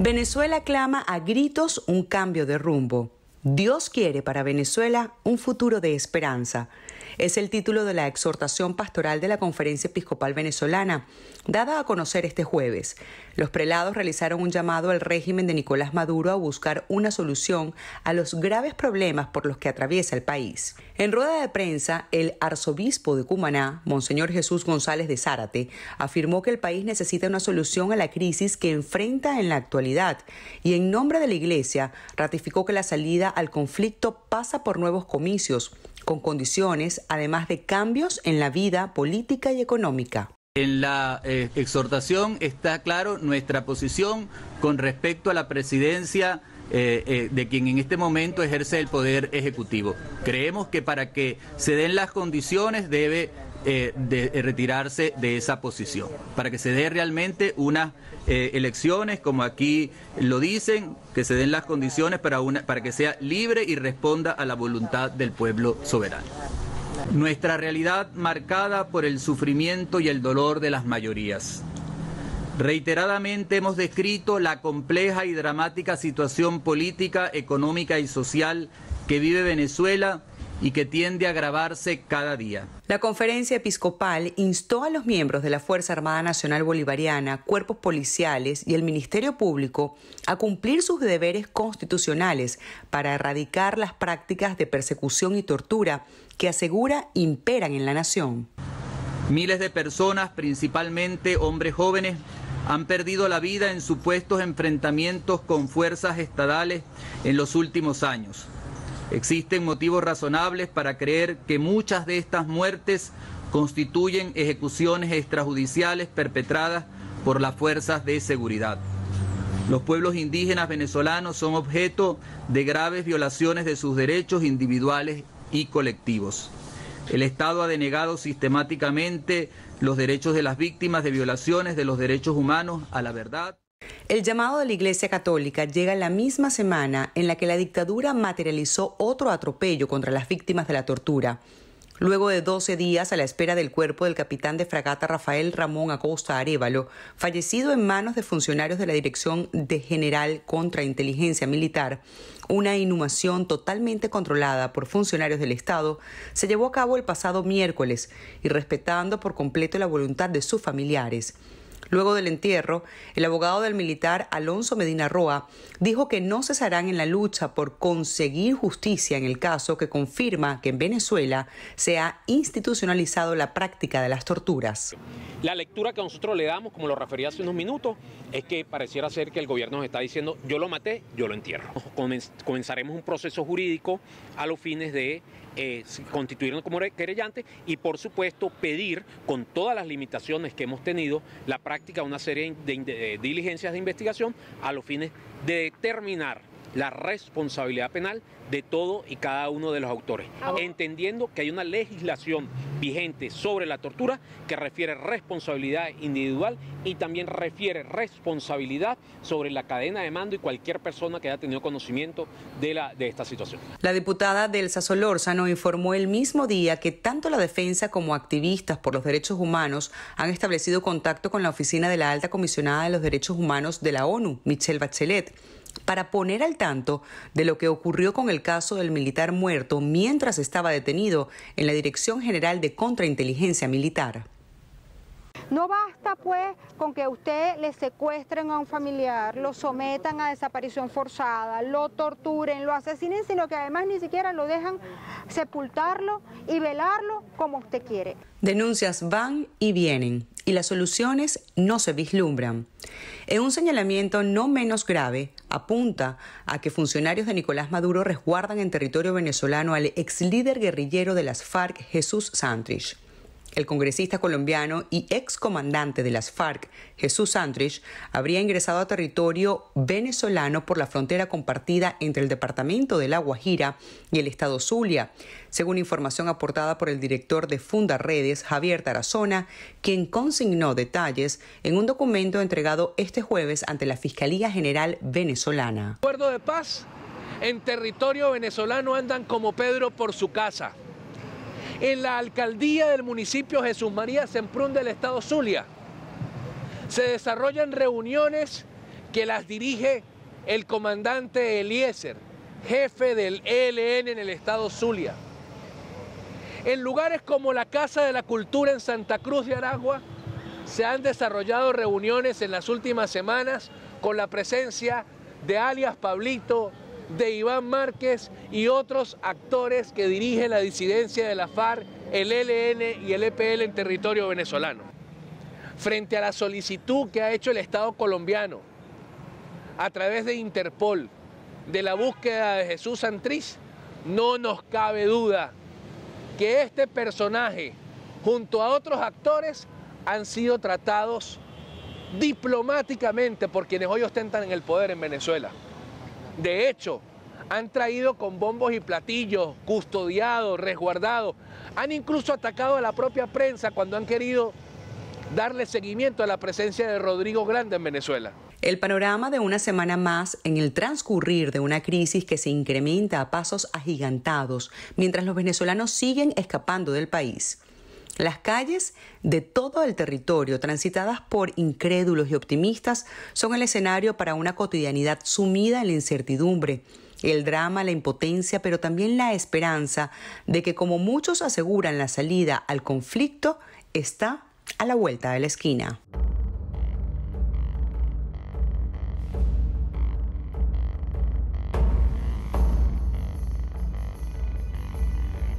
Venezuela clama a gritos un cambio de rumbo. Dios quiere para Venezuela un futuro de esperanza. Es el título de la exhortación pastoral de la Conferencia Episcopal Venezolana, dada a conocer este jueves. Los prelados realizaron un llamado al régimen de Nicolás Maduro a buscar una solución a los graves problemas por los que atraviesa el país. En rueda de prensa, el arzobispo de Cumaná, Monseñor Jesús González de Zárate, afirmó que el país necesita una solución a la crisis que enfrenta en la actualidad y en nombre de la Iglesia ratificó que la salida al conflicto pasa por nuevos comicios, con condiciones, además de cambios en la vida política y económica. En la eh, exhortación está claro nuestra posición con respecto a la presidencia eh, eh, de quien en este momento ejerce el poder ejecutivo. Creemos que para que se den las condiciones debe eh, de, eh, retirarse de esa posición, para que se dé realmente unas eh, elecciones, como aquí lo dicen, que se den las condiciones para, una, para que sea libre y responda a la voluntad del pueblo soberano. Nuestra realidad marcada por el sufrimiento y el dolor de las mayorías. Reiteradamente hemos descrito la compleja y dramática situación política, económica y social que vive Venezuela y que tiende a agravarse cada día. La conferencia episcopal instó a los miembros de la Fuerza Armada Nacional Bolivariana, cuerpos policiales y el Ministerio Público a cumplir sus deberes constitucionales para erradicar las prácticas de persecución y tortura que asegura imperan en la nación. Miles de personas, principalmente hombres jóvenes, han perdido la vida en supuestos enfrentamientos con fuerzas estadales en los últimos años. Existen motivos razonables para creer que muchas de estas muertes constituyen ejecuciones extrajudiciales perpetradas por las fuerzas de seguridad. Los pueblos indígenas venezolanos son objeto de graves violaciones de sus derechos individuales y colectivos. El Estado ha denegado sistemáticamente los derechos de las víctimas de violaciones de los derechos humanos a la verdad. El llamado de la Iglesia Católica llega la misma semana en la que la dictadura materializó otro atropello contra las víctimas de la tortura. Luego de 12 días a la espera del cuerpo del capitán de fragata Rafael Ramón Acosta Arevalo, fallecido en manos de funcionarios de la Dirección de General contra Inteligencia Militar, una inhumación totalmente controlada por funcionarios del Estado se llevó a cabo el pasado miércoles y respetando por completo la voluntad de sus familiares. Luego del entierro, el abogado del militar Alonso Medina Roa dijo que no cesarán en la lucha por conseguir justicia en el caso que confirma que en Venezuela se ha institucionalizado la práctica de las torturas. La lectura que nosotros le damos, como lo refería hace unos minutos, es que pareciera ser que el gobierno nos está diciendo yo lo maté, yo lo entierro. Comenzaremos un proceso jurídico a los fines de eh, constituirnos como querellantes y por supuesto pedir con todas las limitaciones que hemos tenido la práctica práctica una serie de, diligencias de investigación a los fines de determinar la responsabilidad penal de todo y cada uno de los autores, ah, entendiendo que hay una legislación vigente sobre la tortura que refiere responsabilidad individual y también refiere responsabilidad sobre la cadena de mando y cualquier persona que haya tenido conocimiento de, la, de esta situación. La diputada del Solórzano informó el mismo día que tanto la defensa como activistas por los derechos humanos han establecido contacto con la oficina de la alta comisionada de los derechos humanos de la ONU, Michelle Bachelet para poner al tanto de lo que ocurrió con el caso del militar muerto mientras estaba detenido en la Dirección General de Contrainteligencia Militar. No basta pues con que usted le secuestren a un familiar, lo sometan a desaparición forzada, lo torturen, lo asesinen, sino que además ni siquiera lo dejan sepultarlo y velarlo como usted quiere. Denuncias van y vienen y las soluciones no se vislumbran. En un señalamiento no menos grave, apunta a que funcionarios de Nicolás Maduro resguardan en territorio venezolano al ex líder guerrillero de las FARC, Jesús Santrich. El congresista colombiano y excomandante de las FARC, Jesús Andrich, habría ingresado a territorio venezolano por la frontera compartida entre el departamento de La Guajira y el estado Zulia, según información aportada por el director de Funda Redes, Javier Tarazona, quien consignó detalles en un documento entregado este jueves ante la Fiscalía General venezolana. Acuerdo de paz en territorio venezolano andan como Pedro por su casa en la alcaldía del municipio Jesús María Semprún del estado Zulia. Se desarrollan reuniones que las dirige el comandante Eliezer, jefe del ELN en el estado Zulia. En lugares como la Casa de la Cultura en Santa Cruz de Aragua, se han desarrollado reuniones en las últimas semanas con la presencia de alias Pablito, de Iván Márquez y otros actores que dirigen la disidencia de la FARC, el ELN y el EPL en territorio venezolano. Frente a la solicitud que ha hecho el Estado colombiano a través de Interpol de la búsqueda de Jesús Santriz, no nos cabe duda que este personaje, junto a otros actores, han sido tratados diplomáticamente por quienes hoy ostentan el poder en Venezuela. De hecho, han traído con bombos y platillos, custodiados, resguardados. Han incluso atacado a la propia prensa cuando han querido darle seguimiento a la presencia de Rodrigo Grande en Venezuela. El panorama de una semana más en el transcurrir de una crisis que se incrementa a pasos agigantados mientras los venezolanos siguen escapando del país. Las calles de todo el territorio, transitadas por incrédulos y optimistas, son el escenario para una cotidianidad sumida en la incertidumbre, el drama, la impotencia, pero también la esperanza de que, como muchos aseguran, la salida al conflicto está a la vuelta de la esquina.